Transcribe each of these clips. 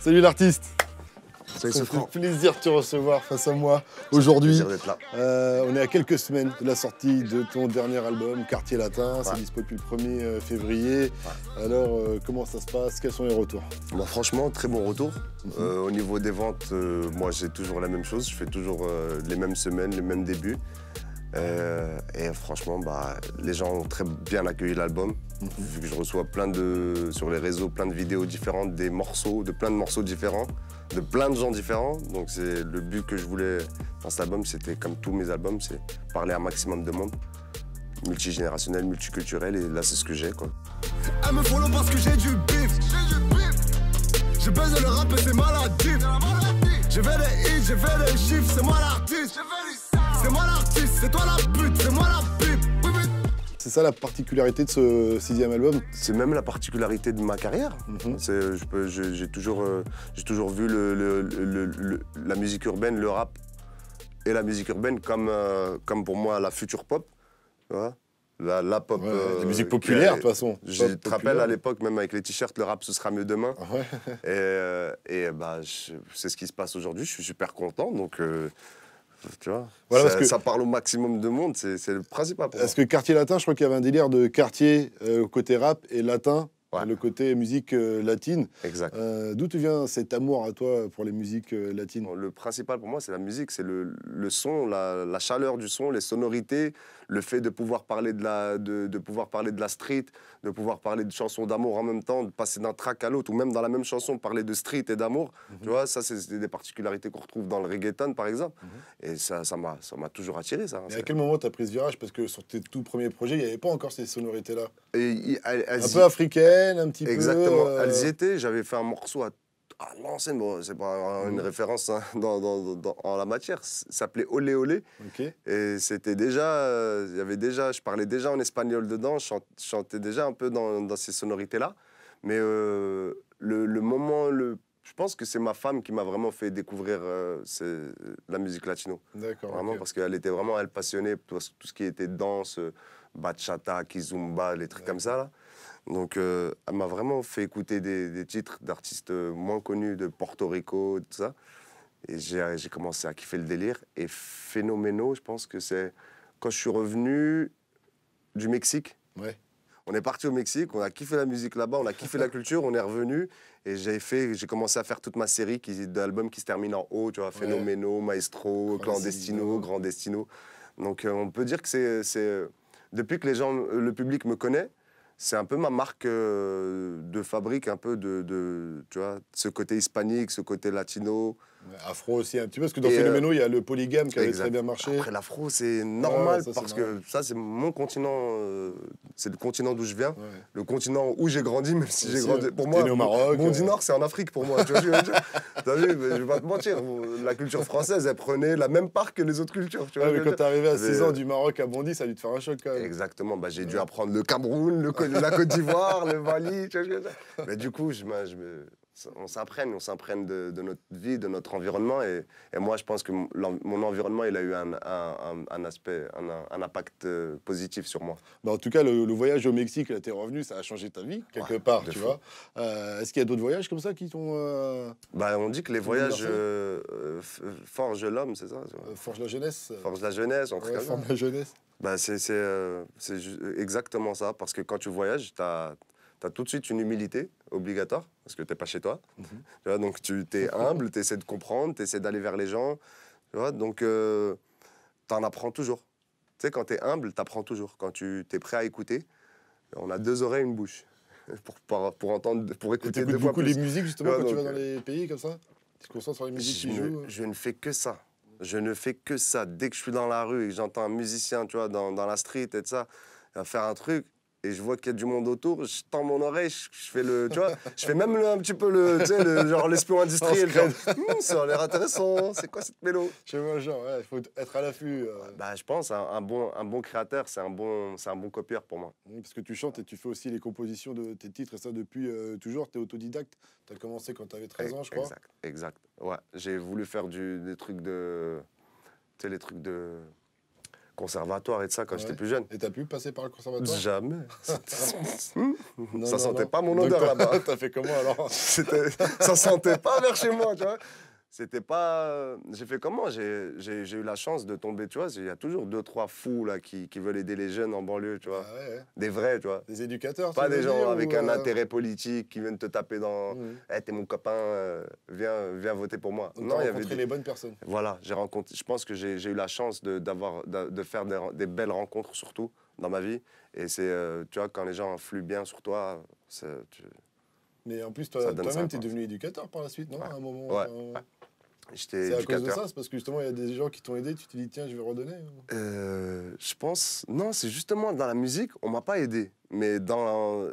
Salut l'artiste Salut Ça plaisir de te recevoir face à moi aujourd'hui. Euh, on est à quelques semaines de la sortie de ton dernier album, Quartier Latin. C'est dispo depuis le 1er euh, février. Alors, euh, comment ça se passe Quels sont les retours bah, Franchement, très bon retour. Mhm. Euh, au niveau des ventes, moi, j'ai toujours la même chose. Je fais toujours les mêmes semaines, les mêmes débuts. Euh, et, franchement, bah, les gens ont très bien accueilli l'album. Mhm. Vu que je reçois plein de, sur les réseaux plein de vidéos différentes, des morceaux, de plein de morceaux différents, de plein de gens différents. Donc c'est le but que je voulais dans cet album, c'était comme tous mes albums, c'est parler un maximum de monde multigénérationnel, multiculturel, et là c'est ce que j'ai quoi. me parce que j'ai du bif. Je baise le rap et c'est maladif. Je vais des hits, je vais des chiffres, c'est c'est moi l'artiste, c'est toi la pute, c'est moi la pute. C'est ça la particularité de ce sixième album C'est même la particularité de ma carrière. Mhm. J'ai toujours, euh, j'ai toujours vu le, la musique urbaine, le rap et la musique urbaine comme, euh, comme pour moi la future pop. La, pop. la euh, musique populaire, de toute façon. Je te rappelle à l'époque, même avec les t-shirts, le rap, ce sera mieux demain. Ah et, et bah, c'est ce qui se passe aujourd'hui. Je suis super content. Donc, tu vois voilà, ça, parce que... ça, parle au maximum de monde, c'est le principal. Pour parce que quartier latin, je crois qu'il y avait un délire de quartier euh, côté rap et latin. Le côté musique euh, latine. Exact. Euh, d'où tu viens cet amour à toi pour les musiques latines Le principal pour moi, c'est la musique, c'est le, son, la, chaleur du son, les sonorités, le fait de pouvoir parler de la, de, pouvoir parler de la street, de pouvoir parler de chansons d'amour en même temps, de passer d'un track à l'autre, ou même dans la même chanson, parler de street et d'amour. Mhm. Tu vois, ça, c'est des particularités qu'on retrouve dans le reggaeton, par exemple. Mhm. Et ça, ça m'a toujours attiré, ça. Et hein, à quel moment tu as pris ce virage Parce que sur tes tout premiers projets, il n'y avait pas encore ces sonorités-là. un peu africaines, un petit peu... Exactement. Elles euh, y étaient. J'avais fait un morceau à ah non bon, c'est pas une référence hein, dans, dans, en la matière, s'appelait Olé Olé. Et c'était déjà, euh, il y avait déjà, je parlais déjà en espagnol dedans, je chantais déjà un peu dans, ces sonorités-là. Mais euh, le, le, moment le je pense que c'est ma femme qui m'a vraiment fait découvrir euh, la musique latino. D'accord. Vraiment, parce qu'elle était vraiment, elle passionnée pour tout ce qui était danse, bachata, kizumba, les trucs comme ça. Là. Donc, euh, elle m'a vraiment fait écouter des, des titres d'artistes euh, moins connus de Porto Rico, tout ça. Et j'ai commencé à kiffer le délire. Et phénoménal. je pense que c'est quand je suis revenu du Mexique. Ouais. On est parti au Mexique, on a kiffé la musique là-bas, on a kiffé la culture, on est revenu et j'ai fait, j'ai commencé à faire toute ma série d'albums qui se terminent en haut, tu vois, Phénoméno, Maestro, Clandestino, Grandestino. Donc euh, on peut dire que c'est, depuis que les gens, le public me connaît, c'est un peu ma marque euh, de fabrique, un peu de, de, tu vois, ce côté hispanique, ce côté latino, Afro aussi un petit peu, parce que dans euh, Phénoméno, il y a le polygame qui avait très bien marché. Après, l'afro, c'est normal, parce que ça, c'est mon continent, euh, c'est le continent d'où je viens, le continent où j'ai grandi, même si j'ai grandi. Pour moi, né au Maroc, euh. c'est en Afrique pour moi. tu as vu, je vais pas te mentir, la culture française, elle prenait la même part que les autres cultures. Tu vois, quand t'es arrivé à 6 ans du Maroc à Bondy, ça a dû te faire un choc Exactement, bah, j'ai dû apprendre le Cameroun, la Côte d'Ivoire, le Mali, tu vois, Mais du coup, je, je me on s'imprègne, on s'imprègne de, notre vie, de notre environnement. Et, moi, je pense que mon, environnement, il a eu un, aspect, un, impact euh, positif sur moi. Bah, en tout cas, le, voyage au Mexique, tu es revenu, ça a changé ta vie, quelque part, tu vois. Euh, est-ce qu'il y a d'autres voyages comme ça qui t'ont... Euh, bah, on dit que les voyages forgent l'homme, c'est ça Forgent la jeunesse. Forgent la jeunesse, en tout Forgent la jeunesse. Bah, c'est exactement ça, parce que quand tu voyages, tu as tu as tout de suite une humilité obligatoire, parce que tu n'es pas chez toi. Mhm. donc tu es humble, tu essaies de comprendre, tu essaies d'aller vers les gens. donc euh, tu en apprends toujours. Tu sais, quand tu es humble, tu apprends toujours. Quand tu es prêt à écouter, on a deux oreilles et une bouche pour, pour, entendre, pour écouter deux beaucoup les musiques, justement, quand tu vas dans euh, les pays comme ça Tu te concentres sur les musiques qui jouent Je ne fais que ça. Je ne fais que ça. Dès que je suis dans la rue et que j'entends un musicien, tu vois, dans, dans la street et tout ça, faire un truc, et je vois qu'il y a du monde autour, je tends mon oreille, je, fais le, tu vois, je fais même un petit peu le, genre l'espion industriel. Hmm, ça a l'air intéressant, c'est quoi cette mélo Je sais genre, il faut être à l'affût. Euh. Bah, je pense, un, bon, un bon créateur, c'est un bon, c'est un bon copieur pour moi. parce que tu chantes et tu fais aussi les compositions de tes titres et ça depuis euh, toujours, tu es autodidacte. Tu as commencé quand tu avais 13 ans, je crois. Exact, exact. Ouais, j'ai voulu faire du, des trucs de, tu sais, les trucs de conservatoire et de ça quand j'étais plus jeune. Et t'as pu passer par le conservatoire Jamais. ça sentait pas mon odeur là-bas. t'as fait comment alors Ça sentait pas vers chez moi, tu vois c'était pas. J'ai fait comment J'ai eu la chance de tomber, tu vois. Il y a toujours deux, trois fous là qui, qui veulent aider les jeunes en banlieue, tu vois. Ah des vrais, tu vois. Des éducateurs, Pas des gens avec un euh, intérêt politique qui viennent te taper dans. Mmh. t'es mon copain, euh, viens, voter pour moi. non, il y avait. Des... les bonnes personnes. Voilà, j'ai rencontré. Je pense que j'ai eu la chance de, de, de faire des, belles rencontres, surtout dans ma vie. Et c'est, euh, tu vois, quand les gens influent bien sur toi, Mais en plus, toi-même, toi tu es devenu éducateur par la suite, non À un moment. C'est à cause de ça, c'est parce que justement, il y a des gens qui t'ont aidé, tu te dis, tiens, je vais redonner euh, Je pense, non, c'est justement dans la musique, on m'a pas aidé. Mais dans,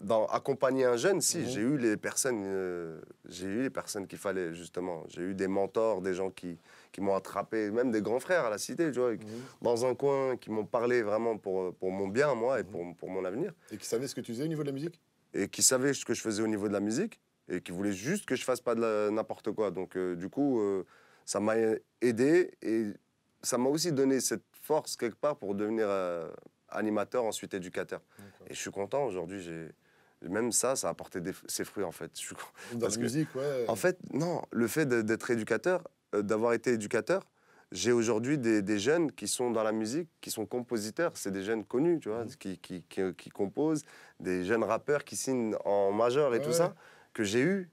dans accompagner un jeune, si, mhm. j'ai eu les personnes, euh, j'ai eu les personnes qu'il fallait, justement. J'ai eu des mentors, des gens qui, qui m'ont attrapé, même des grands frères à la cité, tu vois, mhm. dans un coin, qui m'ont parlé vraiment pour, pour mon bien, moi, et mhm. pour, pour mon avenir. Et qui savaient ce que tu faisais au niveau de la musique Et qui savaient ce que je faisais au niveau de la musique et qui voulait juste que je fasse pas de n'importe quoi. Donc, euh, du coup, euh, ça m'a aidé et ça m'a aussi donné cette force quelque part pour devenir euh, animateur, ensuite éducateur. Et je suis content aujourd'hui. J'ai même ça, ça a apporté des, ses fruits en fait. Je suis... Dans Parce la musique, ouais. En fait, non, le fait d'être éducateur, d'avoir été éducateur, j'ai aujourd'hui des, jeunes qui sont dans la musique, qui sont compositeurs, c'est des jeunes connus, tu vois, mhm. qui, composent, des jeunes rappeurs qui signent en majeur et tout ça que j'ai eu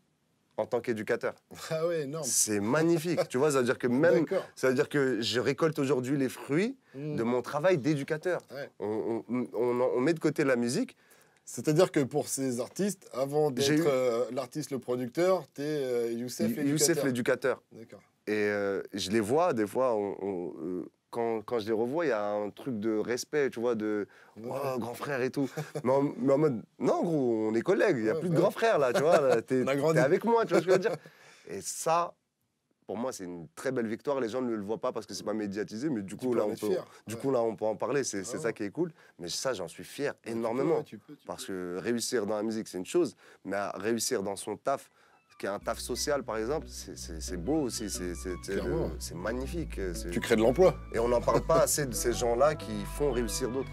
en tant qu'éducateur. Ah ouais, énorme. C'est magnifique. tu vois, ça veut dire que même, ça veut dire que je récolte aujourd'hui les fruits hmm. de mon travail d'éducateur. Ouais. On, met de côté la musique. C'est-à-dire que pour ces artistes, avant d'être euh, l'artiste, le producteur, t'es es euh, Youssef l'éducateur. Youssef l'éducateur. D'accord. Et euh, je les vois, des fois, on, quand, quand, je les revois, il y a un truc de respect, tu vois, de grand frère et tout. mais, en, mode, non, gros, on est collègues, il n'y a plus de grand frère là, tu vois, t'es avec moi, tu vois ce que je veux dire. Et ça, pour moi, c'est une très belle victoire. Les gens ne le voient pas parce que c'est pas médiatisé, mais du coup, là, on peut, du coup, là, on peut en parler. C'est ça qui est cool. Mais ça, j'en suis fier énormément. parce que réussir dans la musique, c'est une chose, mais réussir dans son taf, qui a un taf social, par exemple, c'est beau aussi, c'est magnifique. Tu crées de l'emploi. Et on n'en parle pas assez de ces gens-là qui font réussir d'autres.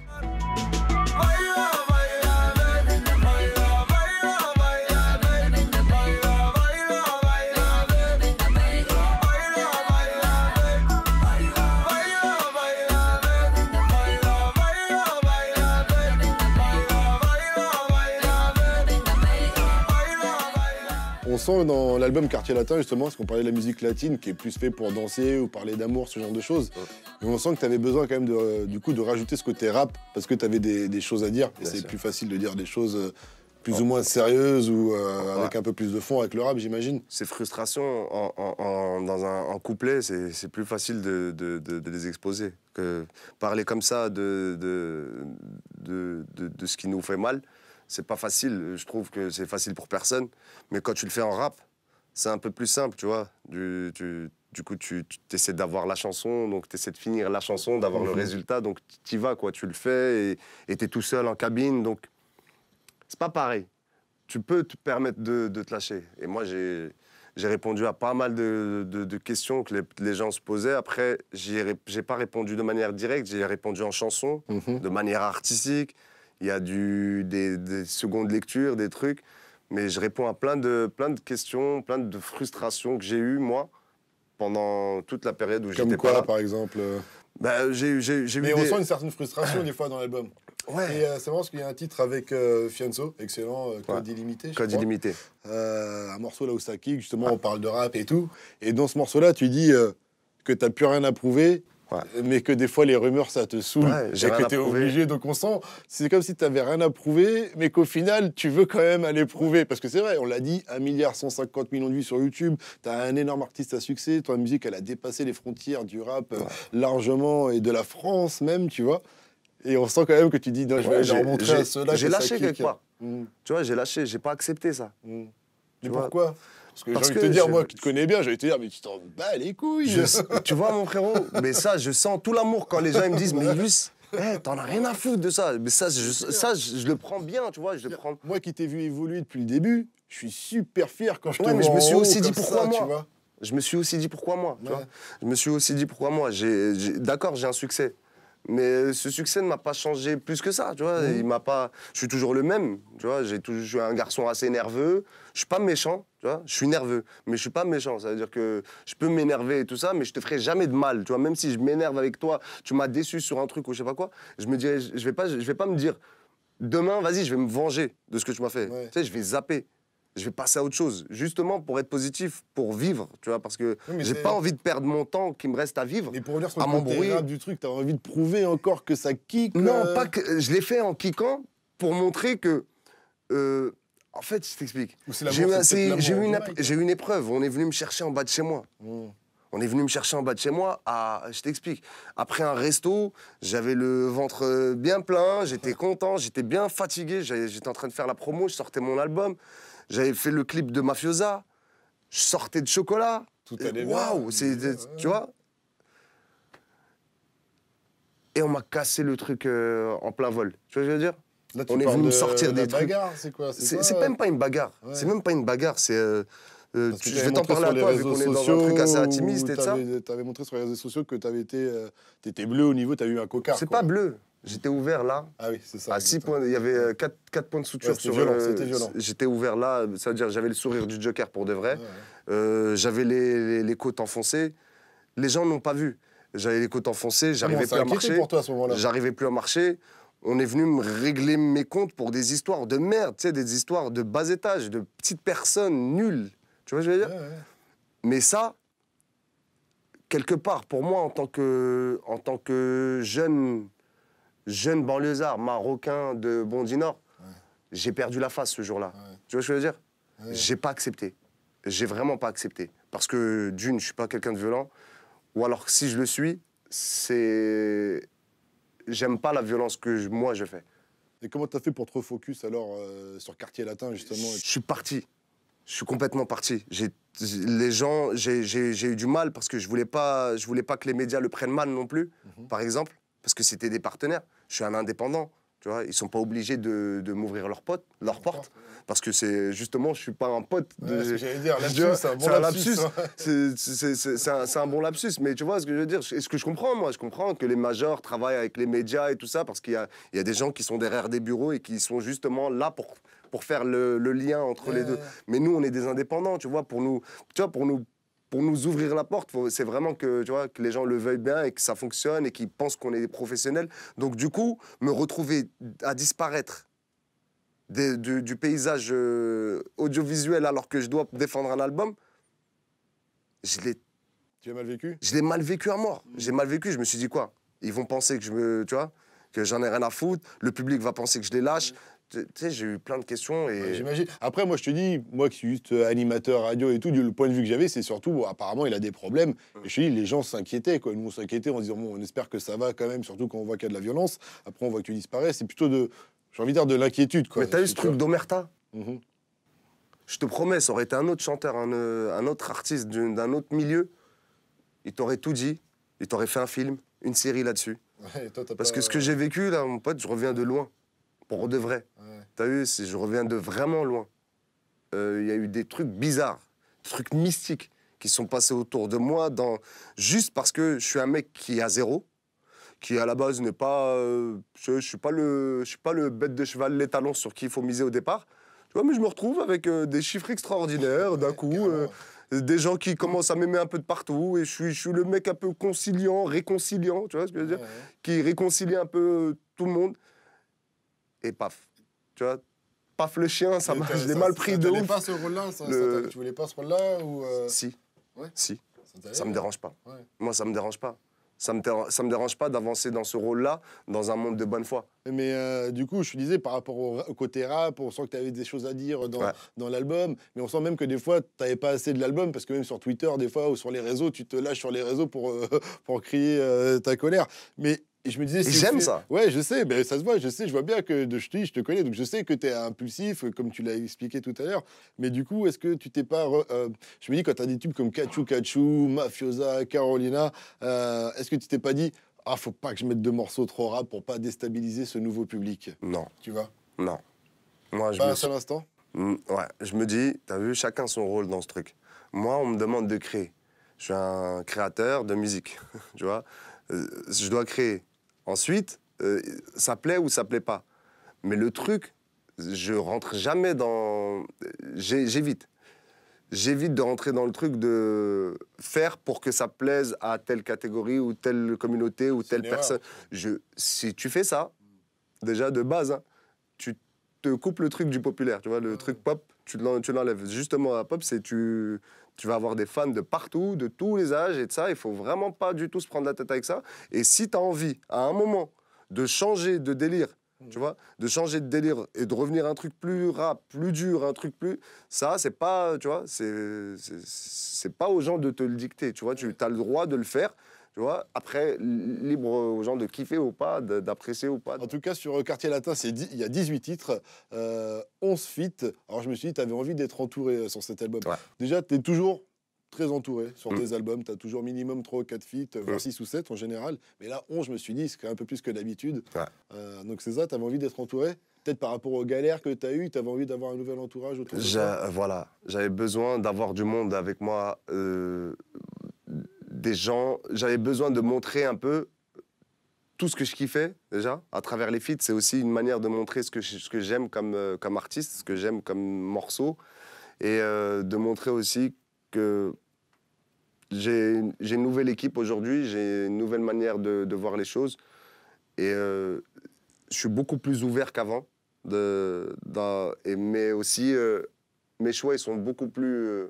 sent dans l'album Quartier Latin, justement, parce qu'on parlait de la musique latine qui est plus fait pour danser ou parler d'amour, ce genre de choses. Mais on sent que tu avais besoin quand même de, euh, du coup de rajouter ce côté rap parce que tu avais des, choses à dire. Et c'est plus facile de dire des choses euh, plus ou moins sérieuses ou euh, avec un peu plus de fond avec le rap, j'imagine. Ces frustrations en, dans un, couplet, c'est plus facile de, de, les exposer. Que parler comme ça de, de, de, ce qui nous fait mal c'est pas facile. Je trouve que c'est facile pour personne. Mais quand tu le fais en rap, c'est un peu plus simple, tu vois. Du, coup, tu, essaies d'avoir la chanson, donc tu essaies de finir la chanson, d'avoir le mhm. résultat, donc tu y vas, quoi. Tu le fais et tu es tout seul en cabine, donc c'est pas pareil. Tu peux te permettre de, te lâcher. Et moi, j'ai répondu à pas mal de, questions que les, gens se posaient. Après, j'ai pas répondu de manière directe, j'ai répondu en chanson, mhm. de manière artistique, il y a du, des, secondes lectures, des trucs. Mais je réponds à plein de, plein de questions, plein de frustrations que j'ai eues, moi, pendant toute la période où j'étais Comme quoi, pas là. par exemple euh, bah, j'ai, j'ai, j'ai Mais on sent une certaine frustration des fois dans l'album. Ouais. Et euh, c'est marrant parce qu'il y a un titre avec euh, excellent, euh, Code illimité. Code crois. illimité. un morceau là où ça kick, justement, on parle de rap et tout. Et dans ce morceau-là, tu dis que tu n'as plus rien à prouver mais que des fois, les rumeurs, ça te saoule. J'ai été que obligé. Donc, on sent, c'est comme si t'avais rien à prouver, mais qu'au final, tu veux quand même aller prouver. Parce que c'est vrai, on l'a dit, 1 milliard 150 millions de vues sur YouTube. T'as un énorme artiste à succès. Ton musique, elle a dépassé les frontières du rap euh, largement et de la France même, tu vois. Et on sent quand même que tu dis, non, je vais leur montrer J'ai lâché quelque part. Mm. Tu vois, j'ai lâché, j'ai pas accepté ça. Mm. mais pourquoi parce que j'ai te dire, moi qui te connais bien, j'allais te dire, mais tu t'en bats les couilles. tu vois, mon frérot, mais ça, je sens tout l'amour quand les gens me disent, mais Yus, eh, t'en as rien à foutre de ça. Mais ça, je, ça, je, le prends bien, tu vois. Je le prends... Moi qui t'ai vu évoluer depuis le début, je suis super fier quand je te mais je me suis aussi dit pourquoi moi. Tu vois je me suis aussi dit pourquoi moi. je me suis aussi dit pourquoi moi. D'accord, j'ai un succès. Mais ce succès ne m'a pas changé plus que ça, tu vois. Mmh. Il m'a pas. Je suis toujours le même, tu vois. J'ai toujours... Je suis un garçon assez nerveux. Je suis pas méchant je suis nerveux, mais je suis pas méchant. Ça veut dire que je peux m'énerver et tout ça, mais je te ferai jamais de mal. Tu vois, même si je m'énerve avec toi, tu m'as déçu sur un truc ou je sais pas quoi, je me dirais, je vais pas, je vais pas me dire, demain, vas-y, je vais me venger de ce que tu m'as fait. je vais zapper. Je vais passer à autre chose, justement pour être positif, pour vivre, tu vois, parce que j'ai pas envie de perdre mon temps qui me reste à vivre. Et pour revenir sur le du truc, as envie de prouver encore que ça kick. Non, euh pas que je l'ai fait en kickant pour montrer que euh, en fait, je t'explique. J'ai eu, une, épreuve. On est venu me chercher en bas de chez moi. On est venu me chercher en bas de chez moi. À, je t'explique. Après un resto, j'avais le ventre bien plein. J'étais content. J'étais bien fatigué. J'étais en train de faire la promo. Je sortais mon album. J'avais fait le clip de Mafiosa. Je sortais de chocolat. Tout Waouh, tu vois. Et on m'a cassé le truc euh, en plein vol. Tu vois ce que je veux dire on est venu nous sortir des trucs. C'est quoi C'est même pas une bagarre. C'est même pas une bagarre. C'est euh, euh, je vais t'en parler à toi, vu qu'on est dans un truc assez intimiste et ça. Tu avais montré sur les réseaux sociaux que tu été, euh, étais bleu au niveau, tu as eu un cocard. C'est pas bleu. J'étais ouvert là. Ah oui, c'est ça. À 6 points, il y avait 4, points de suture sur violent, c'était violent. J'étais ouvert là, ça veut dire j'avais le sourire du Joker pour de vrai. j'avais les, les, côtes enfoncées. Les gens n'ont pas vu. J'avais les côtes enfoncées, j'arrivais plus à marcher. J'arrivais plus à marcher on est venu me régler mes comptes pour des histoires de merde, tu des histoires de bas étage, de petites personnes nulles. Tu vois ce que je veux dire Mais ça, quelque part, pour moi, en tant que, en tant que jeune, jeune banlieusard marocain de Bondy Nord, j'ai perdu la face ce jour-là. Tu vois ce que je veux dire J'ai pas accepté. J'ai vraiment pas accepté. Parce que d'une, je suis pas quelqu'un de violent. Ou alors, si je le suis, c'est j'aime pas la violence que moi je fais. Et comment t'as fait pour te refocus alors euh, sur Quartier Latin justement Je suis parti. Je suis complètement parti. les gens, j'ai, eu du mal parce que je voulais pas, je voulais pas que les médias le prennent mal non plus, mhm. par exemple, parce que c'était des partenaires. Je suis un indépendant. Tu vois, ils sont pas obligés de, m'ouvrir leur, pote, leur porte, parce que c'est justement, je suis pas un pote. De, j'allais dire, c'est un bon lapsus. C'est un, bon lapsus, mais tu vois ce que je veux dire. est ce que je comprends, moi, je comprends que les majors travaillent avec les médias et tout ça, parce qu'il y, a des gens qui sont derrière des bureaux et qui sont justement là pour pour faire le, lien entre les deux. Mais nous, on est des indépendants, tu vois, pour nous, tu vois, pour nous pour nous ouvrir la porte, c'est vraiment que, tu vois, que les gens le veuillent bien et que ça fonctionne et qu'ils pensent qu'on est des professionnels. Donc du coup, me retrouver à disparaître du, paysage euh, audiovisuel alors que je dois défendre un album, je l'ai... mal vécu Je l'ai mal vécu à mort. J'ai mal vécu, je me suis dit quoi Ils vont penser que je me... Tu que j'en ai rien à foutre, le public va penser que je les lâche, tu sais, j'ai eu plein de questions. Et... J'imagine. Après, moi, je te dis, moi qui suis juste euh, animateur radio et tout, le point de vue que j'avais, c'est surtout, apparemment, il a des problèmes. Et je te dis, les gens s'inquiétaient, quoi. Nous, on en se disant, bon, on espère que ça va quand même, surtout quand on voit qu'il y a de la violence. Après, on voit que tu disparais. C'est plutôt de, j'ai envie de dire, de l'inquiétude, quoi. Mais t'as eu ce truc d'omerta mhm. Je te promets, ça aurait été un autre chanteur, un, euh, autre artiste d'un autre milieu. Il t'aurait tout dit. Il t'aurait fait un film, une série là-dessus. Parce que ce que j'ai vécu, là, mon pote, je reviens de loin. Pour de vrai. T'as vu, je reviens de vraiment loin. Euh, il y a eu des trucs bizarres, des trucs mystiques qui sont passés autour de moi, dans... juste parce que je suis un mec qui a zéro, qui à la base n'est pas. Euh, je suis, pas le, je suis pas le bête de cheval, les talons sur qui il faut miser au départ. Tu vois, mais je me retrouve avec euh, des chiffres extraordinaires d'un coup. des gens qui commencent à m'aimer un peu de partout et je suis, le mec un peu conciliant, réconciliant, tu vois ce que je veux dire, qui réconcilie un peu tout le monde et paf. Tu vois Paf le chien, ça m'a mal pris de ouf. Pas ce rôle tu voulais pas ce rôle-là ou euh, Si. Si. Ça, me hein. dérange pas. Moi, ça me dérange pas. Ça me, me dérange pas d'avancer dans ce rôle-là, dans un monde de bonne foi. Mais euh, du coup, je te disais, par rapport au, côté rap, on sent que tu avais des choses à dire dans, l'album, mais on sent même que des fois, tu n'avais pas assez de l'album, parce que même sur Twitter, des fois, ou sur les réseaux, tu te lâches sur les réseaux pour, euh, pour crier ta colère. Mais et je me disais, j'aime ça. Ouais, je sais, ben, ça se voit, je sais, je vois bien que de, je, te, je te connais, donc je sais que tu es impulsif, comme tu l'as expliqué tout à l'heure. Mais du coup, est-ce que tu t'es pas. Euh, je me dis, quand tu as des tubes comme Kachu Kachu, Mafiosa, Carolina, euh, est-ce que tu t'es pas dit, ah, faut pas que je mette deux morceaux trop rap pour pas déstabiliser ce nouveau public Non. Tu vois Non. Moi, je pas un seul instant Ouais, je me dis, t'as vu, chacun son rôle dans ce truc. Moi, on me demande de créer. Je suis un créateur de musique, tu vois. Euh, je dois créer Ensuite, euh, ça plaît ou ça plaît pas. Mais le truc, je rentre jamais dans. J'évite. J'évite de rentrer dans le truc de faire pour que ça plaise à telle catégorie ou telle communauté ou telle personne. Je, si tu fais ça, déjà de base, hein, tu te coupes le truc du populaire, tu vois, le ah. truc pop, tu l'enlèves. Justement, à pop, c'est tu tu vas avoir des fans de partout, de tous les âges et de ça. Il faut vraiment pas du tout se prendre la tête avec ça. Et si tu as envie, à un moment, de changer de délire, mm. tu vois, de changer de délire et de revenir un truc plus rap, plus dur, un truc plus. Ça, c'est pas, tu vois, c'est pas aux gens de te le dicter. Tu vois, tu as le droit de le faire. Tu vois, après, libre aux gens de kiffer ou pas, d'apprécier ou pas. En tout cas, sur euh, Quartier Latin, il y a 18 titres, 11 euh, feats. Alors je me suis dit, tu avais envie d'être entouré euh, sur cet album. Déjà, tu es toujours très entouré sur mm. tes albums. Tu as toujours minimum 3 ou 4 feats, voire 6 mm. ou 7 en général. Mais là, 11, je me suis dit, c'est un peu plus que d'habitude. donc c'est ça, tu avais envie d'être entouré Peut-être par rapport aux galères que tu as eues, tu avais envie d'avoir un nouvel entourage ou Voilà, j'avais besoin d'avoir du monde avec moi des gens. J'avais besoin de montrer un peu tout ce que je kiffais déjà à travers les feats. C'est aussi une manière de montrer ce que, j'aime comme, euh, comme artiste, ce que j'aime comme morceau. Et euh, de montrer aussi que j'ai une, nouvelle équipe aujourd'hui, j'ai une nouvelle manière de, voir les choses. Et euh, je suis beaucoup plus ouvert qu'avant. De, mais aussi, mes choix, ils sont beaucoup plus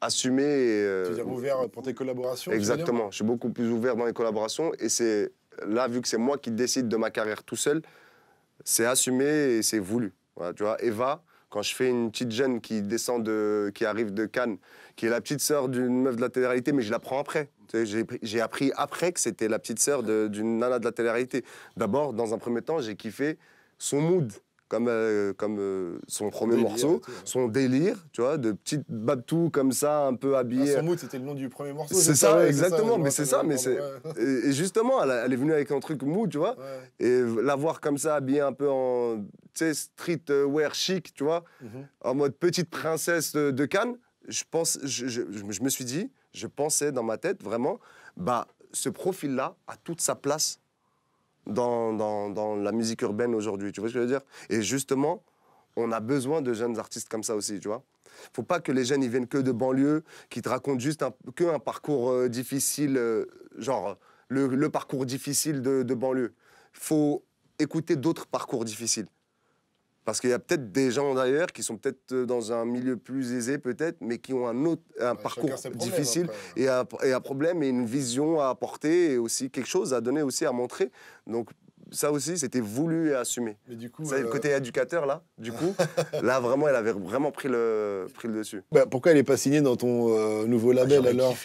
assumer. Et, euh, tu es ouvert pour tes collaborations Exactement. Je suis beaucoup plus ouvert dans les collaborations. Et c'est là, vu que c'est moi qui décide de ma carrière tout seul, c'est assumé et c'est voulu. tu vois, Eva, quand je fais une petite jeune qui descend de, qui arrive de Cannes, qui est la petite sœur d'une meuf de la télé-réalité, mais je la prends après. J'ai appris après que c'était la petite sœur d'une nana de la télé-réalité. D'abord, dans un premier temps, j'ai kiffé son mood comme, euh, comme euh, son premier morceau, son délire, tu vois, de petite babtou comme ça, un peu ah, habillée. son mood, c'était le nom du premier morceau. C'est ça, exactement, mais c'est ça, mais c'est. Et justement, elle, est venue avec un truc mou, tu vois, et la voir comme ça, habillée un peu en, streetwear chic, tu vois, mhm. en mode petite princesse de Cannes, je pense, je, je, je me suis dit, je pensais dans ma tête vraiment, bah, ce profil-là a toute sa place dans, la musique urbaine aujourd'hui. Tu vois ce que je veux dire Et justement, on a besoin de jeunes artistes comme ça aussi, tu vois. Faut pas que les jeunes ils viennent que de banlieue, qui te racontent juste un, que un parcours euh, difficile, euh, genre le, parcours difficile de, de banlieue. Faut écouter d'autres parcours difficiles. Parce qu'il y a peut-être des gens d'ailleurs, qui sont peut-être euh, dans un milieu plus aisé, peut-être, mais qui ont un autre un parcours difficile et un, problème et une vision à apporter et aussi quelque chose à donner aussi à montrer. Donc ça aussi, c'était voulu et assumé. Mais du coup, le euh, côté éducateur là, du coup, là vraiment, elle avait vraiment pris le pris dessus. Bah, pourquoi elle n'est pas signée dans ton euh, nouveau label ah, alors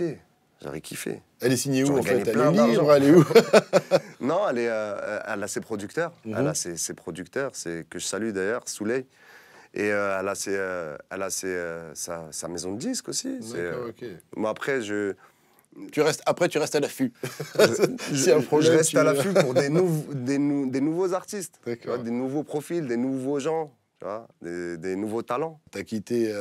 J'aurais kiffé. Elle est signée où en fait Elle est elle où Non, elle, est, euh, a ses producteurs. Mhm. Elle a ses, producteurs, c'est que je salue d'ailleurs, Souley. Et elle euh, a, elle a ses, euh, sa, sa, maison de disques aussi. D'accord, après, je. Tu restes, après, tu restes à l'affût. un projet. je reste à l'affût pour des, des, des, nouveaux artistes, des nouveaux profils, des nouveaux gens, tu vois, des, des, nouveaux talents. Tu as quitté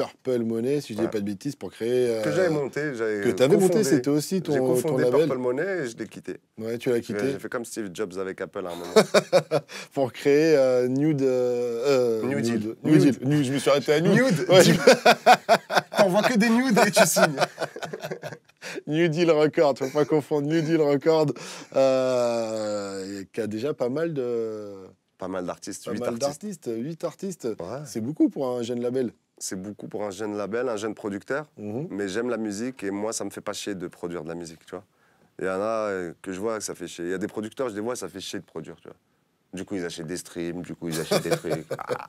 Purple Money, si je dis pas de bêtises, pour créer. que euh, j'avais monté. Que tu avais monté, c'était aussi ton, label. ton label. Purple Money et je l'ai quitté. Ouais, tu l'as quitté. J'ai fait comme Steve Jobs avec Apple à un moment. pour créer euh, Nude. New Deal. New Deal. Je me suis arrêté à Nude. Nude. T'envoies que des nudes et tu signes. New Deal Record, faut pas confondre New Deal Record, euh, qui a déjà pas mal de. Pas mal d'artistes, 8 artistes. 8 artistes, c'est beaucoup pour un jeune label c'est beaucoup pour un jeune label, un jeune producteur, mhm. mais j'aime la musique et moi, ça me fait pas chier de produire de la musique, tu vois. Il y en a euh, que je vois que ça fait chier. Il y a des producteurs, je les vois, ça fait chier de produire, tu vois. Du coup, ils achètent des streams, du coup, ils achètent des trucs. Ah,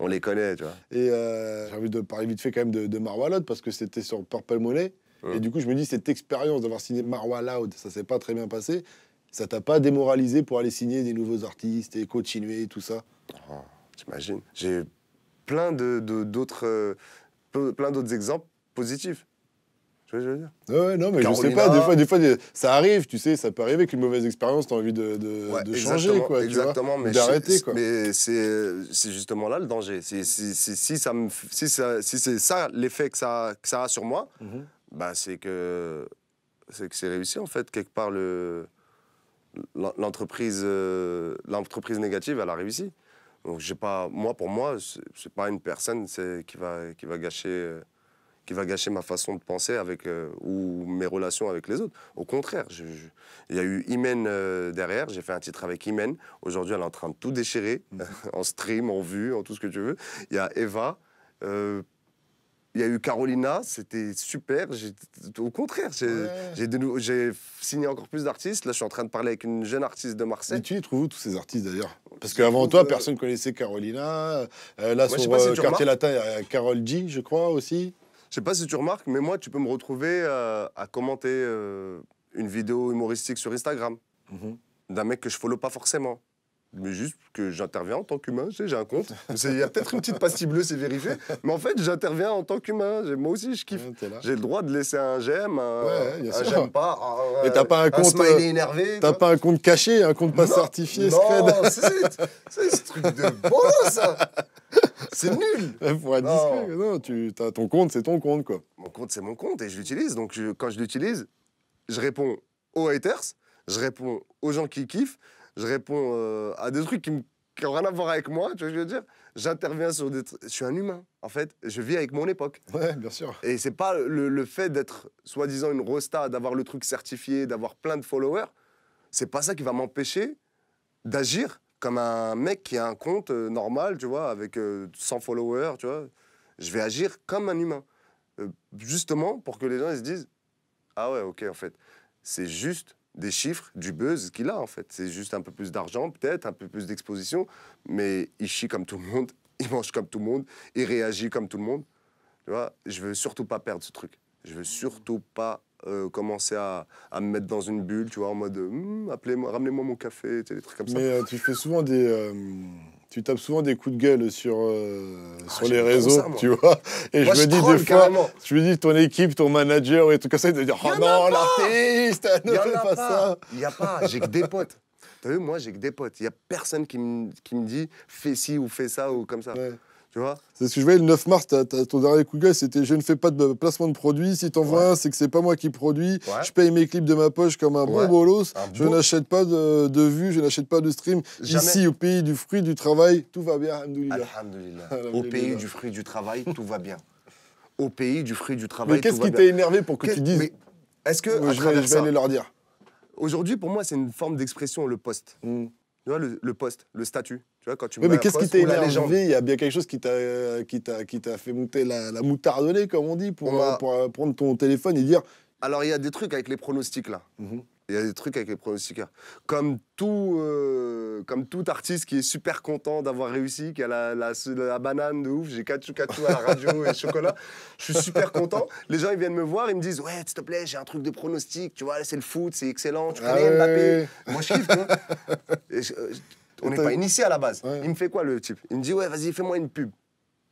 on les connaît, tu vois. Et euh, j'ai envie de parler vite fait quand même de, Marwa Loud parce que c'était sur Purple Money. Et du coup, je me dis, cette expérience d'avoir signé Marwa Loud, ça s'est pas très bien passé. Ça t'a pas démoralisé pour aller signer des nouveaux artistes et continuer tout ça oh, T'imagines J'ai plein de, d'autres, euh, plein d'autres exemples positifs. Tu vois ce que je veux dire non, mais je je sais pas, des fois, des fois, ça arrive, tu sais, ça peut arriver qu'une mauvaise expérience, tu as envie de, changer, Exactement, mais d'arrêter, quoi. Mais c'est justement là le danger. Si, ça me, si, ça, si c'est ça l'effet que ça, ça a sur moi, mhm. bah, c'est que c'est que c'est réussi, en fait, quelque part, le l'entreprise euh, l'entreprise négative, elle a réussi. Donc j'ai pas, moi pour moi, c'est pas une personne qui va qui va gâcher euh, qui va gâcher ma façon de penser avec euh, ou mes relations avec les autres. Au contraire, il y a eu Imen euh, derrière. J'ai fait un titre avec Imen. Aujourd'hui, elle est en train de tout déchirer mm. en stream, en vue, en tout ce que tu veux. Il y a Eva. Il y a eu Carolina, c'était super. Au contraire, j'ai signé encore plus d'artistes. Là, je suis en train de parler avec une jeune artiste de Marseille. Et tu y trouves où, tous ces artistes d'ailleurs Parce qu'avant toi, euh, personne ne connaissait Carolina. Euh, là, sur le euh, Quartier Latin, il y a Carol G, je crois aussi. Je sais pas si tu remarques, mais moi, tu peux me retrouver à commenter une vidéo humoristique sur Instagram mhm. d'un mec que je follow pas forcément mais juste que j'interviens en tant qu'humain. j'ai un compte. Il y a peut-être une petite pastille bleue, c'est vérifié. Mais en fait, j'interviens en tant qu'humain. Moi aussi, je kiffe. j'ai le droit de laisser un j'aime, un, j'aime pas. Un, t'as pas un, compte. Euh, pas un compte caché, un compte pas non, certifié, Non, c'est ce truc de ça. C'est nul. être tu, as ton compte, c'est ton compte, quoi. Mon compte, c'est mon compte et je l'utilise. Donc, quand je l'utilise, je réponds aux haters, je réponds aux gens qui kiffent, je réponds euh, à des trucs qui n'ont rien à voir avec moi, tu vois ce que je veux dire J'interviens sur des trucs. Je suis un humain, en fait. Je vis avec mon époque. Ouais, bien sûr. Et c'est pas le, fait d'être soi-disant une rosta, d'avoir le truc certifié, d'avoir plein de followers, c'est pas ça qui va m'empêcher d'agir comme un mec qui a un compte euh, normal, tu vois, avec 100 euh, followers, tu vois. Je vais agir comme un humain. justement pour que les gens ils se disent Ah ouais, ok, en fait, c'est juste des chiffres, du buzz qu'il a en fait. C'est juste un peu plus d'argent peut-être, un peu plus d'exposition, mais il chie comme tout le monde, il mange comme tout le monde, il réagit comme tout le monde. Tu vois, je veux surtout pas perdre ce truc. Je veux surtout pas euh, commencer à, me mettre dans une bulle, tu vois, en mode, hum, appelez-moi, ramenez-moi mon café, tu des trucs comme ça. Mais euh, tu fais souvent des... Euh, tu tapes souvent des coups de gueule sur, euh, ah, sur les réseaux, tu vois. Et je me dis des fois, je me dis ton équipe, ton manager et tout comme ça, il te Oh non, l'artiste, ne fais pas, ça. Il n'y a pas, j'ai que des potes. as vu, moi, j'ai que des potes. Il n'y a personne qui me, dit fais ci ou fais ça ou comme ça. C'est ce que je voyais le 9 mars, ton dernier coup de gueule, c'était je ne fais pas de placement de produit. Si t'en vois un, c'est que c'est pas moi qui produis. Je paye mes clips de ma poche comme un bon bolos. je n'achète pas de, de vues, je n'achète pas de stream. Ici, au pays du fruit du travail, tout va bien. Alhamdoulilah. Au pays du fruit du travail, tout va bien. Au pays du fruit du travail. Mais qu'est-ce qui t'a énervé pour que, tu dises Est-ce que. Je vais, aller leur dire. Aujourd'hui, pour moi, c'est une forme d'expression, le poste. Mm le, poste, le statut. Tu tu mais qu'est-ce qui t'a énervé Il y a bien quelque chose qui t'a, fait monter la, la moutardonnée, comme on dit, pour, euh, euh, prendre ton téléphone et dire. Alors, il y a des trucs avec les pronostics, là. Mhm. Il y a des trucs avec les pronostics, Comme tout, euh, comme tout artiste qui est super content d'avoir réussi, qui a la, banane de ouf, j'ai Kachou Kachou à la radio et chocolat, je suis super content. Les gens, ils viennent me voir, ils me disent Ouais, s'il te plaît, j'ai un truc de pronostic, tu vois, c'est le foot, c'est excellent, tu ah connais Mbappé. Moi, je kiffe, euh, On n'est pas initié à la base. Il me fait quoi, le type Il me dit Ouais, vas-y, fais-moi une pub.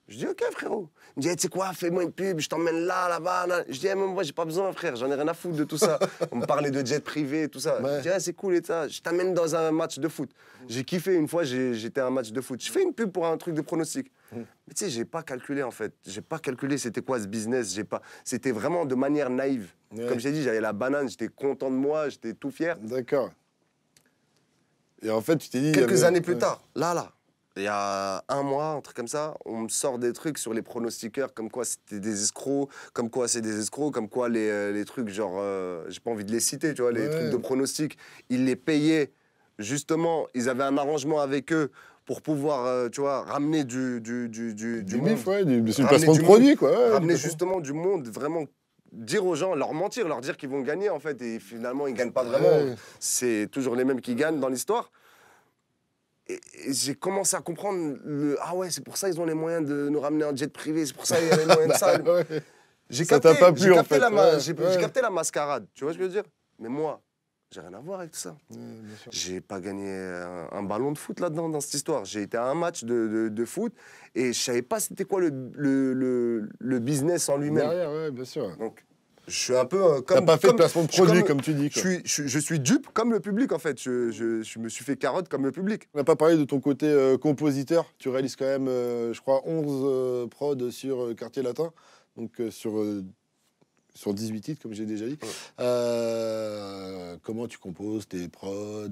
Je dis, OK, frérot. Je dis eh, quoi, fais-moi une pub, je t'emmène là, là-bas. Là. Je dis, eh, moi, j'ai pas besoin, frère, j'en ai rien à foutre de tout ça. On me parlait de jet privé et tout ça. Je dis, eh, c'est cool et ça. Je t'amène dans un match de foot. J'ai kiffé une fois, j'étais à un match de foot. Je fais une pub pour un truc de pronostic. Mm. Mais tu sais, j'ai pas calculé, en fait. J'ai pas calculé c'était quoi ce business. J'ai pas. C'était vraiment de manière naïve. Comme j'ai dit, j'avais la banane, j'étais content de moi, j'étais tout fier. D'accord. Et en fait, tu t'es dit. Quelques années plus tard, là, là, il y a un mois, un truc comme ça, on me sort des trucs sur les pronostiqueurs, comme quoi c'était des escrocs, comme quoi c'est des escrocs, comme quoi les, euh, trucs, genre, euh, j'ai pas envie de les citer, tu vois, les trucs de pronostics, ils les payaient, justement, ils avaient un arrangement avec eux pour pouvoir, euh, tu vois, ramener du du du du, du monde, du, placement de produit, quoi. ramener justement du monde vraiment dire aux gens, leur mentir, leur dire qu'ils vont gagner en fait, et finalement ils gagnent pas vraiment. C'est toujours les mêmes qui gagnent dans l'histoire et, j'ai commencé à comprendre le ah ouais c'est pour ça ils ont les moyens de nous ramener un jet privé c'est pour ça ils ont les moyens de ça bah, j'ai capté, pas plu, en fait. j'ai capté la mascarade tu vois ce que je veux dire mais moi j'ai rien à voir avec tout ça j'ai pas gagné un, ballon de foot là dedans dans cette histoire j'ai été à un match de, de, foot et je savais pas c'était quoi le, le, le, business en lui-même bien sûr donc je suis un peu euh, comme. pas fait de placement de produit, comme, tu dis. Je, suis, je, suis dupe comme le public, en fait. Je, je, me suis fait carotte comme le public. On n'a pas parlé de ton côté euh, compositeur. Tu réalises quand même, euh, je crois, 11 prods sur Quartier Latin. Donc, sur, sur 18 titres, comme j'ai déjà dit. comment tu composes tes prods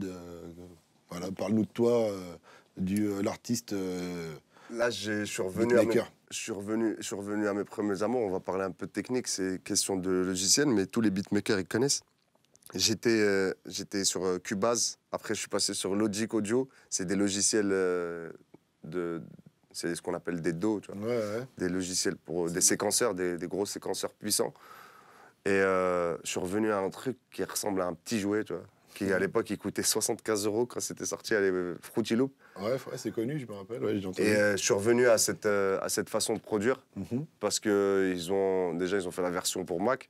voilà, Parle-nous de toi, du l'artiste. Là, je suis revenu à je suis, revenu, à mes premiers amours. On va parler un peu de technique, c'est question de logiciel, mais tous les beatmakers, ils connaissent. J'étais euh, sur euh, Cubase, après je suis passé sur Logic Audio. C'est des logiciels euh, de. C'est ce qu'on appelle des dos, Des logiciels pour. des séquenceurs, des, gros séquenceurs puissants. Et je suis revenu à un truc qui ressemble à un petit jouet, tu vois qui à l'époque il coûtait 75 euros quand c'était sorti à les Fruity Loop. Ouais, c'est connu, je me rappelle. Ouais, et euh, je suis revenu à cette, euh, à cette façon de produire mhm. parce que ils ont déjà ils ont fait la version pour Mac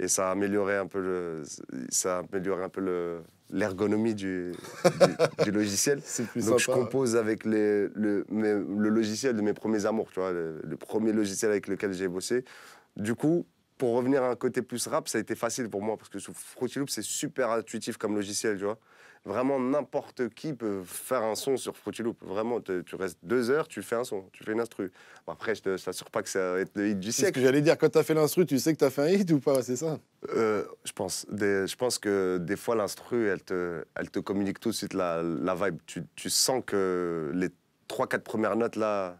et ça a amélioré un peu le, ça a un peu le l'ergonomie du, du, logiciel. Plus Donc je compose avec les, le, le logiciel de mes premiers amours, tu vois, le premier logiciel avec lequel j'ai bossé. Du coup, pour revenir à un côté plus rap, ça a été facile pour moi parce que Fruity Loop, c'est super intuitif comme logiciel, tu vois. Vraiment, n'importe qui peut faire un son sur Fruity Loop. Vraiment, tu restes deux heures, tu fais un son, tu fais une instru. après, je ne t'assure pas que ça va être le hit du siècle. C'est ce que j'allais dire. Quand tu as fait l'instru, tu sais que tu as fait un hit ou pas C'est ça euh, Je pense. je pense que des fois, l'instru, elle te, elle te communique tout de suite la, vibe. Tu, tu sens que les trois, quatre premières notes, là,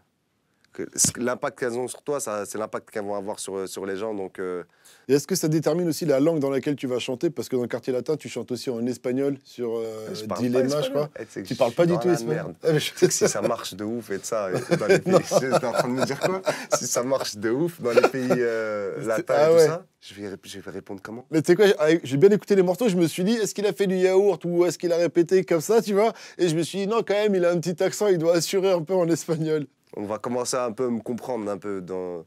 l'impact qu'elles ont sur toi, c'est l'impact qu'elles vont avoir sur, les gens. Donc, euh. est-ce que ça détermine aussi la langue dans laquelle tu vas chanter Parce que dans le quartier latin, tu chantes aussi en espagnol sur euh, je je crois. tu parles pas du tout espagnol. Merde. Ah, que si ça marche de ouf et de ça, dans les en train de me dire quoi Si ça marche de ouf dans les pays euh, latins ah tout ça je vais, je vais, répondre comment Mais tu quoi, ah, j'ai bien écouté les morceaux, je me suis dit, est-ce qu'il a fait du yaourt ou est-ce qu'il a répété comme ça, tu vois Et je me suis dit, non, quand même, il a un petit accent, il doit assurer un peu en espagnol on va commencer à un peu me comprendre un peu dans,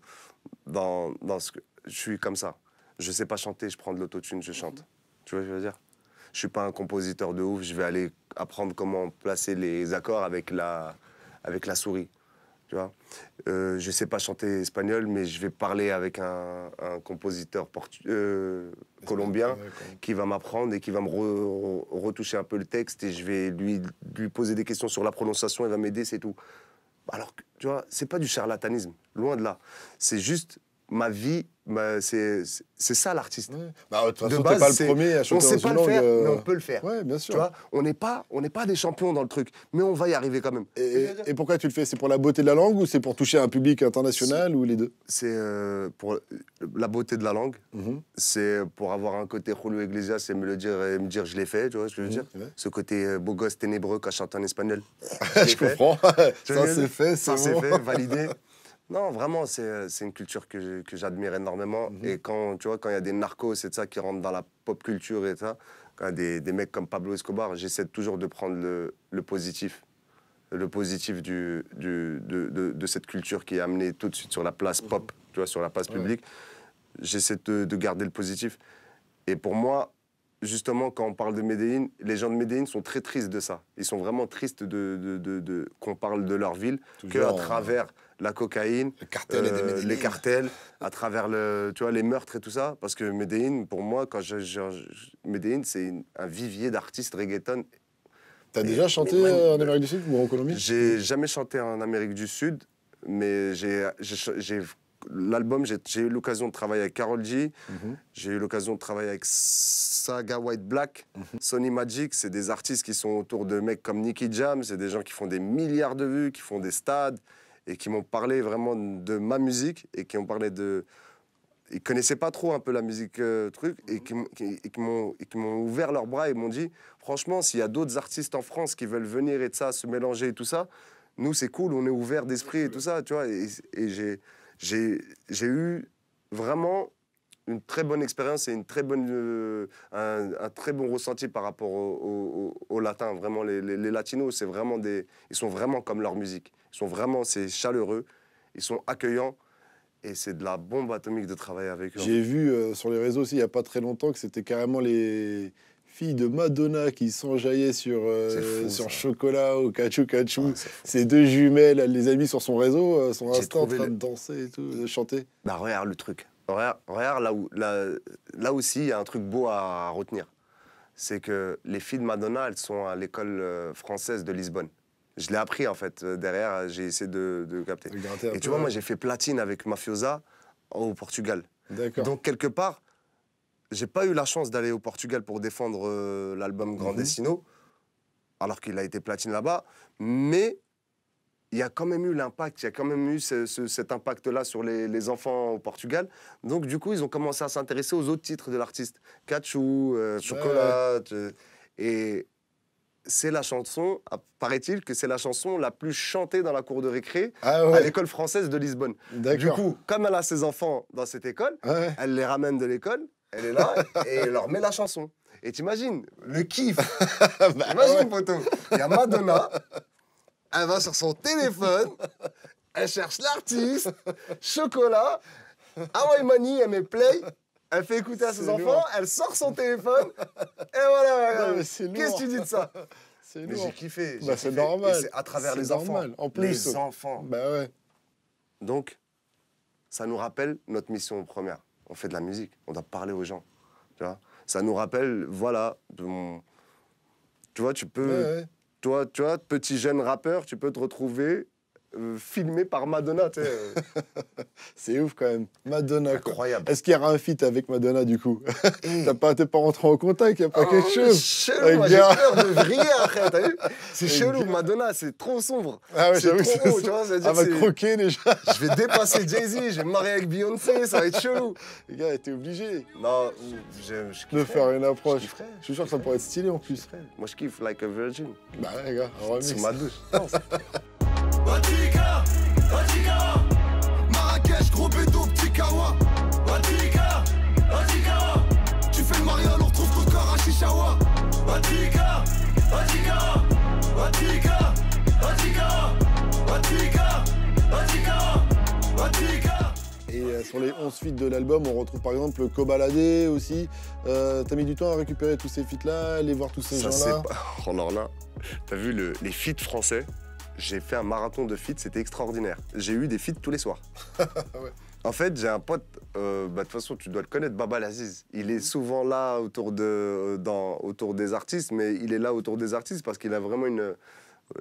dans, dans ce que je suis comme ça. Je sais pas chanter, je prends de l'autotune, je chante. Mhm. Tu vois ce que je veux dire Je suis pas un compositeur de ouf, je vais aller apprendre comment placer les accords avec la, avec la souris. Tu vois euh, je sais pas chanter espagnol, mais je vais parler avec un, compositeur euh, colombien qui va m'apprendre et qui va me retoucher un peu le texte et je vais lui, lui poser des questions sur la prononciation, il va m'aider, c'est tout. Alors, tu vois, c'est pas du charlatanisme, loin de là. C'est juste ma vie, bah, c'est ça l'artiste. Bah, de base, pas le premier à chanter On sait pas le faire, euh, mais on peut le faire. on n'est pas, on pas des champions dans le truc, mais on va y arriver quand même. Et, pourquoi tu le fais C'est pour la beauté de la langue ou c'est pour toucher un public international ou les deux C'est euh, pour la beauté de la langue. Mhm. C'est pour avoir un côté Julio Iglesias et me le dire, me dire je l'ai fait, tu vois ce je veux mhm, dire Ce côté euh, beau gosse ténébreux qu'a chanté en espagnol. je, comprends. ça c'est fait, ça c'est fait, validé. Non, vraiment, euh, c'est une culture que, j'admire énormément. Mhm. Et quand tu vois, quand il y a des narcos et ça qui rentrent dans la pop culture et ça, des, des, mecs comme Pablo Escobar, j'essaie toujours de prendre le, positif. Le positif de, cette culture qui est amenée tout de suite sur la place mhm. pop, tu vois, sur la place publique. J'essaie de, garder le positif. Et pour moi, justement, quand on parle de Médéine, les gens de Médéine sont très tristes de ça. Ils sont vraiment tristes de, qu'on parle de leur ville qu'à hein. travers, la cocaïne, euh, les cartels, à travers le, tu vois, les meurtres et tout ça. Parce que Medellin, pour moi, quand je, c'est un vivier d'artistes reggaeton. T'as déjà chanté euh, en Amérique du Sud ou en Colombie J'ai jamais chanté en Amérique du Sud, mais j'ai l'album, j'ai eu l'occasion de travailler avec Carol G, mhm. j'ai eu l'occasion de travailler avec Saga White Black, mhm. Sony Magic, c'est des artistes qui sont autour de mecs comme Nicky Jam, c'est des gens qui font des milliards de vues, qui font des stades, et qui m'ont parlé vraiment de ma musique et qui ont parlé de. Ils connaissaient pas trop un peu la musique euh, truc et mhm. qui, qui, qui m'ont ouvert leurs bras et m'ont dit franchement s'il y a d'autres artistes en France qui veulent venir et de ça se mélanger et tout ça nous c'est cool on est ouvert d'esprit et tout ça tu vois et, et j'ai eu vraiment une très bonne expérience et une très bonne, euh, un, très bon ressenti par rapport au, latin. Vraiment, les, latinos, c'est vraiment des, ils sont vraiment comme leur musique. Ils sont vraiment, c'est chaleureux, ils sont accueillants. Et c'est de la bombe atomique de travailler avec eux. J'ai vu euh, sur les réseaux aussi, il n'y a pas très longtemps, que c'était carrément les, filles de Madonna qui s'enjaillaient sur, euh, sur Chocolat ou Cachou Cachou. Ah, Ces deux jumelles, elle les a mis sur son réseau, sont en train de danser et tout, de chanter. Bah regarde le truc. Regarde, là, aussi, il y a un truc beau à, retenir. C'est que les filles de Madonna, elles sont à l'école euh, française de Lisbonne. Je l'ai appris, en fait. Euh, derrière, j'ai essayé de, de capter. Et tu vois, moi, j'ai fait platine avec Mafiosa au Portugal. Donc, quelque part, j'ai pas eu la chance d'aller au Portugal pour défendre euh, l'album mhm. Grand alors qu'il a été platine là-bas. Mais il y a quand même eu l'impact, il y a quand même eu cet impact-là sur les, enfants au Portugal. Donc, du coup, ils ont commencé à s'intéresser aux autres titres de l'artiste. Cachou, euh, Chocolat. Euh, et c'est la chanson, ah, paraît-il, que c'est la chanson la plus chantée dans la cour de récré ah à l'école française de Lisbonne. Du coup, comme elle a ses enfants dans cette école, elle les ramène de l'école, elle est là et elle leur met la chanson. Et t'imagines, le kiff bah, Imagine, poto Il y a Madonna elle va sur son téléphone, elle cherche l'artiste, chocolat, Hawaii Money, elle met play, elle fait écouter à ses enfants, elle sort son téléphone, et voilà. Qu'est-ce que tu dis de ça C'est Mais j'ai kiffé. Bah, c'est normal. c'est à travers les normal. enfants. En plus. Les enfants. Bah ouais. Donc, ça nous rappelle notre mission première. On fait de la musique, on doit parler aux gens. Tu vois ça nous rappelle, voilà, tu vois, tu peux toi, toi, petit jeune rappeur, tu peux te retrouver euh, filmé par Madonna. Euh. c'est ouf quand même. Madonna. Incroyable. Est-ce qu'il y aura un feat avec Madonna du coup T'as pas, t'es pas rentré en contact, y a pas oh, quelque chose. Chelou, eh j'ai peur de T'as vu C'est eh chelou. Madonna, c'est trop sombre. Ah ouais, j'avoue c'est trop haut, tu Elle va croquer déjà. je vais dépasser Jay Z. Je vais me marier avec Beyoncé. Ça va être chelou. Les gars, t'es obligé. Non, je, je de faire une approche. Je, suis sûr que ça pourrait être stylé en plus. Moi, je kiffe Like a Virgin. Bah ouais, les gars. C'est ma douche. Batika, Batika Marrakech, gros bédo, petit kawa Batika, Batika Tu fais le mariole, on retrouve ton corps à Chichawa Batika, Batika Batika, Batika Batika, Batika Batika et euh, sur les 11 feats de l'album, on retrouve par exemple Cobaladé aussi. Euh, T'as mis du temps à récupérer tous ces feats-là, aller voir tous ces gens-là. Pas... Oh là là, t'as vu le... les feats français j'ai fait un marathon de fit c'était extraordinaire. J'ai eu des feats tous les soirs. En fait, j'ai un pote, euh, bah, de toute façon, tu dois le connaître, Baba Laziz. Il est mm. souvent là autour, de, euh, dans, autour des artistes, mais il est là autour des artistes parce qu'il a vraiment une. Euh,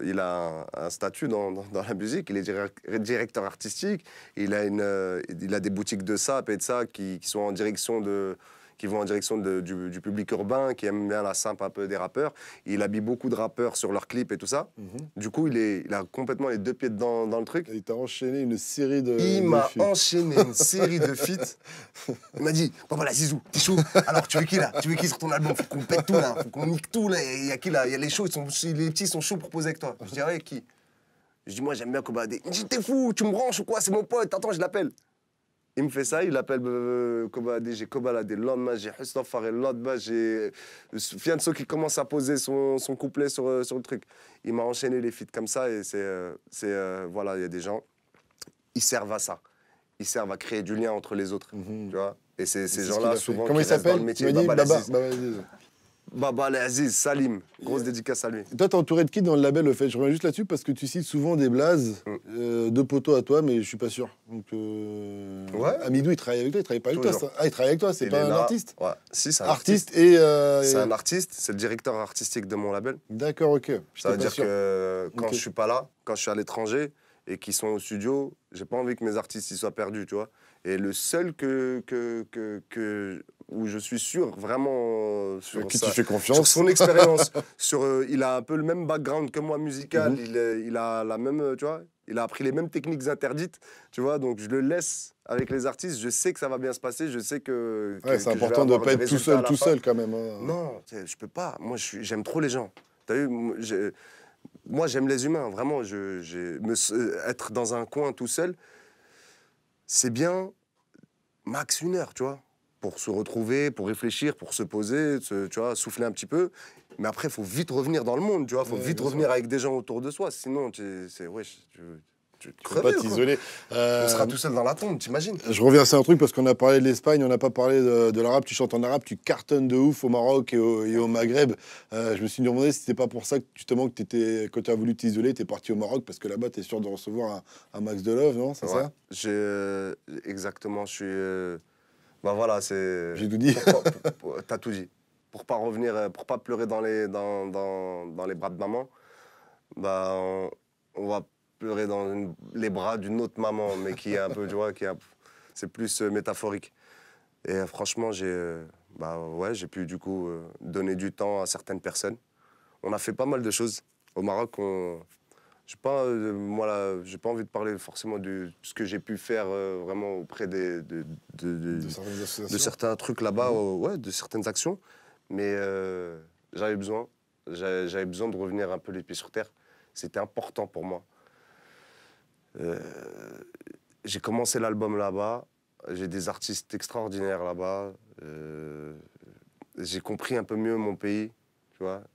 il a un, statut dans, dans, la musique, il est directeur artistique, il a, une, il a des boutiques de sap et de ça qui sont en direction de, qui vont en direction du, public urbain, qui aiment bien la simple un peu des rappeurs. Il habille beaucoup de rappeurs sur leurs clips et tout ça. Mhm. Du coup, il, a complètement les deux pieds dans, dans le truc. Il t'a enchaîné une série de. Il m'a enchaîné une série de feats. Il m'a dit Bon, voilà, Zizou, t'es chaud. Alors, tu veux qui là Tu veux qui sur ton album Faut qu'on pète tout là, faut qu'on nique tout là. Il y a qui là Il y a les chauds, les petits sont chauds pour poser avec toi. Je ah Ouais, qui Je dis Moi, j'aime bien qu'on Il me dit T'es fou, tu me branches ou quoi C'est mon pote, attends, je l'appelle. Il me fait ça, il appelle Kobadé, euh, Kobalade, j'ai Kobalade. Le lendemain, j'ai Hussein j'ai euh, Fianso qui commence à poser son, son couplet sur, euh, sur le truc. Il m'a enchaîné les feats comme ça et c'est. voilà, il y a des gens, ils servent à ça. Ils servent à créer du lien entre les autres. Mhm. Tu vois et ces, ces gens-là, souvent, Comment qui il s'appelle le métier, Baba, Baba, Baba, Baba Aziz, Salim, grosse dédicace à lui. Toi, t'es entouré de qui dans le label Le Fait Je reviens juste là-dessus parce que tu cites souvent des blazes mm. euh, de poteaux à toi, mais je suis pas sûr. Euh, ouais. Amidou, il travaille avec toi, il travaille pas avec toi. Ah, il travaille avec toi, c'est pas un artiste Ouais, c'est un artiste. et. Euh, c'est un artiste, c'est le directeur artistique de mon label. D'accord, ok. Ça veut dire que quand je suis pas là, quand je suis à l'étranger et qu'ils sont au studio, j'ai pas envie que mes artistes y soient perdus, tu vois. Et le seul que, que, que, que où je suis sûr, vraiment, euh, sur qui tu fais confiance, sur son expérience, sur, euh, il a un peu le même background que moi musical, mhm. il, a la même, euh, tu vois, il a appris les mêmes techniques interdites, tu vois, donc je le laisse avec les artistes, je sais que ça va bien se passer, je sais que. c'est important de ne pas être tout seul, tout seul quand même. Hein. Non, je peux pas. Moi, j'aime trop les gens. as vu, moi, j'aime les humains, vraiment. Je, me, être dans un coin tout seul, c'est bien max une heure, tu vois pour se retrouver, pour réfléchir, pour se poser, tu vois, souffler un petit peu. Mais après, il faut vite revenir dans le monde, tu vois. Il faut vite revenir avec des gens autour de soi. Sinon, c'est... Ouais, tu, tu, peux pas t'isoler. Euh, on sera tout seul dans la tombe, t'imagines Je reviens à un truc parce qu'on a parlé de l'Espagne, on n'a pas parlé de, l'arabe. Tu chantes en arabe, tu cartonnes de ouf au Maroc et au, Maghreb. Euh, je me suis demandé si c'était pas pour ça que tu te manques, que étais, quand tu as voulu t'isoler, tu es parti au Maroc parce que là-bas, tu es sûr de recevoir un, max de love, non C'est ça euh, Exactement, je suis. Euh, bah, voilà, c'est. J'ai tout dit. T'as tout dit. Pour pas revenir, euh, pour pas pleurer dans les, dans, dans, dans les bras de maman, bah on, va pleurer dans les bras d'une autre maman, mais qui est un peu, tu vois, qui c'est plus euh, métaphorique. Et euh, franchement, j'ai, bah ouais, j'ai pu du coup donner du temps à certaines personnes. On a fait pas mal de choses au Maroc. On, je n'ai pas, euh, j'ai pas envie de parler forcément de ce que j'ai pu faire euh, vraiment auprès des, de, de, certains trucs là-bas, mhm. ouais, de certaines actions. Mais euh, j'avais besoin. J'avais besoin de revenir un peu les pieds sur terre. C'était important pour moi. j'ai commencé l'album là-bas. J'ai des artistes extraordinaires là-bas. j'ai compris un peu mieux mon pays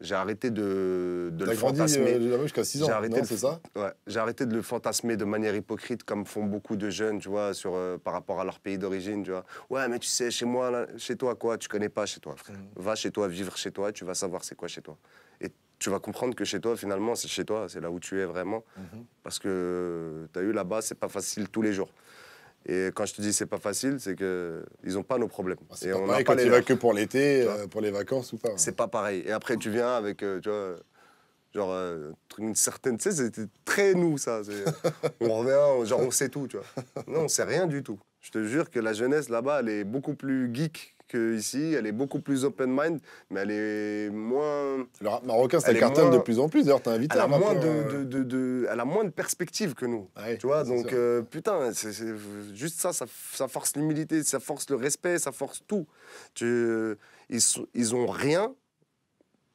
j'ai arrêté de, le fantasmer. Euh, j'ai arrêté de, ça J'ai arrêté de le fantasmer de manière hypocrite, comme font beaucoup de jeunes, tu vois, sur, euh, par rapport à leur pays d'origine, tu vois. Ouais, mais tu sais, chez moi, chez toi, quoi, tu connais pas chez toi, mhm. Va chez toi, vivre chez toi, tu vas savoir c'est quoi chez toi. Et tu vas comprendre que chez toi, finalement, c'est chez toi, c'est là où tu es vraiment. Mhm. Parce que euh, tu as eu là-bas, c'est pas facile tous les jours. Et quand je te dis c'est pas facile, c'est que ils ont pas nos problèmes. Bah, et pas on pareil, tu vas que pour l'été, euh, pour les vacances ou pas. C'est pas pareil. Et après tu viens avec, euh, tu vois, genre euh, une certaine, tu sais, c'était très nous ça. on revient, genre on sait tout, tu vois. Non, on sait rien du tout. Je te jure que la jeunesse là-bas, elle est beaucoup plus geek Ici, elle est beaucoup plus open mind, mais elle est moins. Le rap marocain, ça cartonne de plus en plus. D'ailleurs, t'as invité elle à a moins de, de, Elle a moins de perspectives que nous. Ah tu vois, donc euh, putain, c'est juste ça, ça, force l'humilité, ça force le respect, ça force tout. Tu, euh, ils, ils ont rien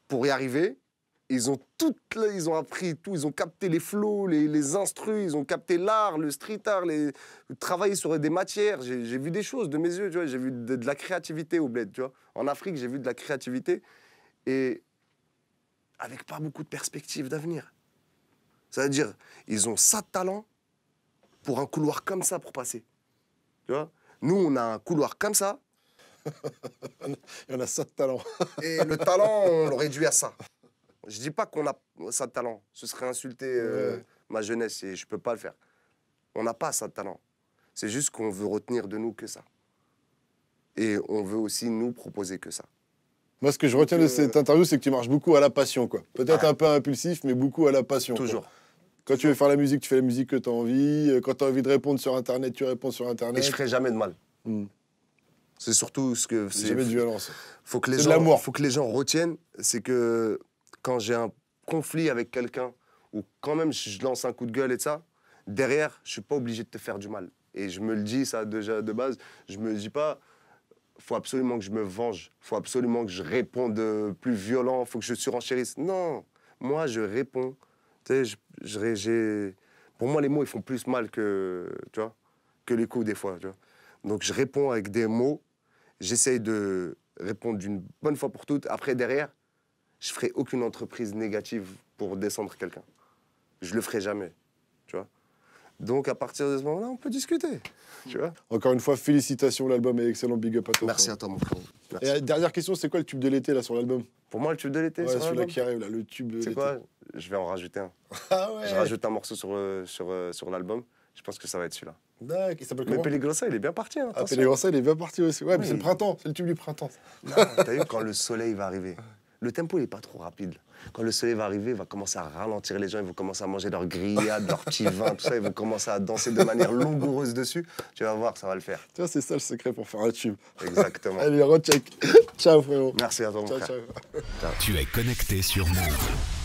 pour y arriver ils ont tout, ils ont appris tout, ils ont capté les flots, les, les ils ont capté l'art, le street art, les, travailler sur des matières. J'ai vu des choses de mes yeux, tu vois, j'ai vu de, la créativité au bled, tu vois. En Afrique, j'ai vu de la créativité et avec pas beaucoup de perspectives d'avenir. C'est-à-dire, ils ont ça de talent pour un couloir comme ça pour passer. Tu vois Nous, on a un couloir comme ça. Il y en a ça de talent. et le talent, on le réduit à ça. Je dis pas qu'on a ça de talent. Ce serait insulter euh, ma jeunesse et je peux pas le faire. On n'a pas ça de talent. C'est juste qu'on veut retenir de nous que ça. Et on veut aussi nous proposer que ça. Moi, ce que je retiens de euh, cette interview, c'est que tu marches beaucoup à la passion, quoi. Peut-être ah. un peu impulsif, mais beaucoup à la passion. Toujours. Quand tu veux faire la musique, tu fais la musique que tu as envie. Euh, quand tu as envie de répondre sur Internet, tu réponds sur Internet. Et je ferai jamais de mal. Hmm. C'est surtout ce que. C'est jamais de violence. Faut que les gens, de l'amour. Faut que les gens retiennent, c'est que quand j'ai un conflit avec quelqu'un, ou quand même je lance un coup de gueule et ça, derrière, je suis pas obligé de te faire du mal. Et je me le dis, ça déjà de base, je me dis pas, faut absolument que je me venge, faut absolument que je réponde plus violent, faut que je surenchérisse. Non, moi je réponds. Tu sais, je, j'ai, pour moi les mots ils font plus mal que, tu vois, que les coups des fois. Tu vois. Donc je réponds avec des mots, j'essaye de répondre d'une bonne fois pour toutes. Après derrière, je ferai aucune entreprise négative pour descendre quelqu'un. Je le ferai jamais, tu vois. Donc à partir de ce moment-là, on peut discuter, tu vois. Encore une fois, félicitations, l'album est excellent, big up à toi. Merci à toi, mon frère. Euh, dernière question, c'est quoi le tube de l'été là sur l'album Pour moi, le tube de l'été, c'est celui-là qui arrive le tube. C'est quoi Je vais en rajouter un. ah ouais. Je rajoute un morceau sur euh, sur euh, sur l'album. Je pense que ça va être celui-là. s'appelle Mais Pellegrossa, il est bien parti. Hein, ah, il est bien parti aussi. Ouais, mais c'est le printemps, c'est le tube du printemps. T'as vu quand le soleil va arriver le tempo n'est pas trop rapide. Quand le soleil va arriver, il va commencer à ralentir les gens, ils vont commencer à manger leur grillade, leur petit vin, tout ça, ils vont commencer à danser de manière langoureuse dessus. Tu vas voir, ça va le faire. Tu vois, c'est ça le secret pour faire un tube. Exactement. Allez, recheck. ciao frérot. Merci à toi mon frère. Ciao. Ciao. Tu es connecté sur nous.